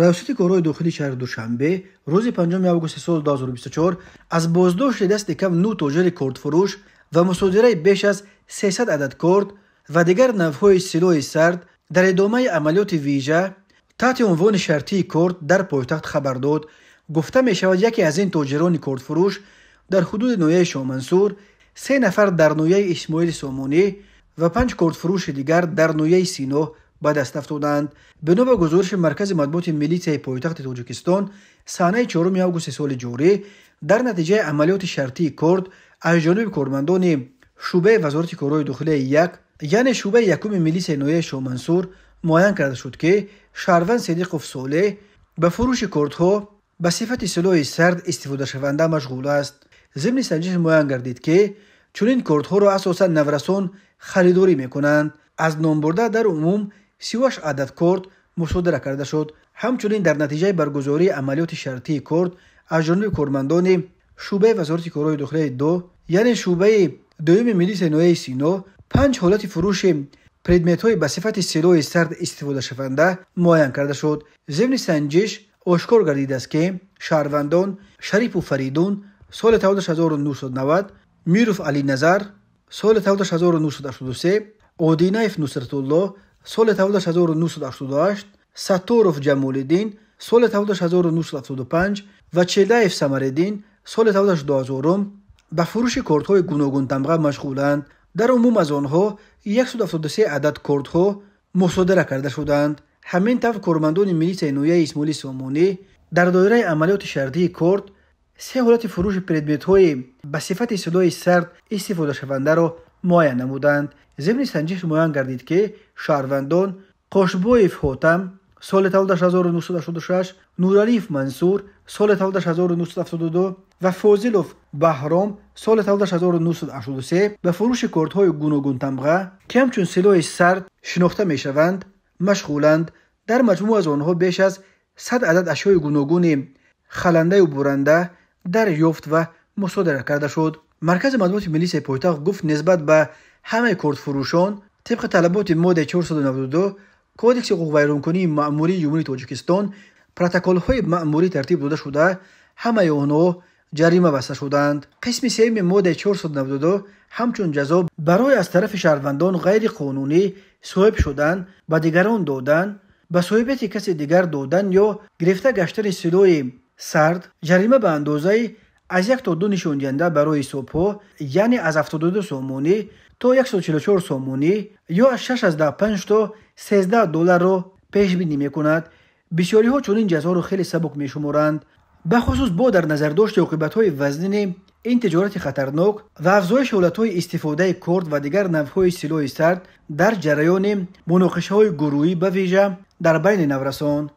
раёсати корҳои дохилӣ шаҳри душанбе рӯзи 5 августи соли 2024 аз боздошти дасти кам нӯ тоҷири кордфурӯш ва мусодираи беш аз 300 адад корд ва дигар навъҳои силоҳи сард дар идомаи амалиёти вижа таҳти унвони шартии корд дар пойтахт хабар дод гуфта мешавад яке аз ин тоҷирони кордфурӯш дар ҳудуди ноҳияи шомансур се нафар дар ноҳияи исмоили сомонӣ ва панҷ кордфурӯши дигар дар ноҳияи синоҳ به دست به نوبه گزارش مرکز مطبوعات ملی تای پایتخت توجیکستان سانه 4 اوگوست سال جاری، در نتیجه عملیات شرطی کرد از جانب کارمندان شعبه وزارت کارای داخلی یک یعنی شعبه یکم ملی سای نوای شو معین کرده شد که شاروان صدیقوف فصولی به فروشی کرد ها به صفت سلاح سرد استفاده شونده مشغول است ضمن سنجش معین گردید که چنین کرد ها را اساسا نفرسان خریداری میکنند از نامبرده در عموم сиюаш адад корд мусодара карда шуд ҳамчунин дар натиҷаи баргузории амалиёти шартии корд аз ҷониби кормандони шӯъбаи вазорати корҳои дохилаи ду яъне шӯъбаи дуюми милли саноияи сино панҷ ҳолати фурӯши предметҳои ба сифати силои сард истифодашаванда муайян карда шуд зимни санҷиш ошкор гардидааст ки шаҳрвандон шарипу фаридун соли тавда 1990 мируф алиназар соли тавда 1983 одинаев нусратулло соли таваллуд 1988 сатуров ҷамолиддин соли таваллуд 1975 ва челаев самариддин соли таваллуд 2000 ба фурӯши кортҳои гуногун тамға машғуланд дар умум аз онҳо 173 адад кортҳо мусодара карда шуданд ҳамин тавр кормандони милисияи ноияи исмоили сомонӣ дар доираи амалиёти шартии корт سه فروش های به صفت صدای سرد استفاده شونده مایه نمودند زمینی سنجش مایان گردید که شهروندان قشبایف حاتم سال 1976 نورالیف منصور سال 1972 و فوزیلوف بهرام سال 1983 به فروش های گوناگون تمغه که همچون سلاح سرد شناخته شوند، مشغولند در مجموع از آنها بیش از 100 عدد اشیای گوناگون خلنده و برنده در یفت و مصادره کرده شد مرکز مطبوعات ملی پایتخت گفت نسبت به همه کرد فروشان طبق طلبات ماده 492 کدکس حقوق ویرانکنی ماموری جمهوری تاجیکستان پروتکل های ماموری ترتیب داده شده همه آنها جریمه بسته شدند قسم سیم ماده 492 همچون جزا برای از طرف شهروندان غیر قانونی صاحب شدن به دیگران دادن به صاحبت کسی دیگر دادن یا گرفته گشتن صدای سرد جریمه به اندازه از یک تا دو نشانجنده برای سوپو یعنی از 72 سومونی تا 144 سومونی یا از 6 از 5 تا 13 دلار رو پیش بینی می کند بسیاری ها چون این جزار رو خیلی سبک می به خصوص با در نظر داشت اقیبت های وزنین این تجارت خطرناک و افضای شولت های استفاده کرد و دیگر نوع های سرد در جریان مناقشه های گروهی به ویژه در بین نورسان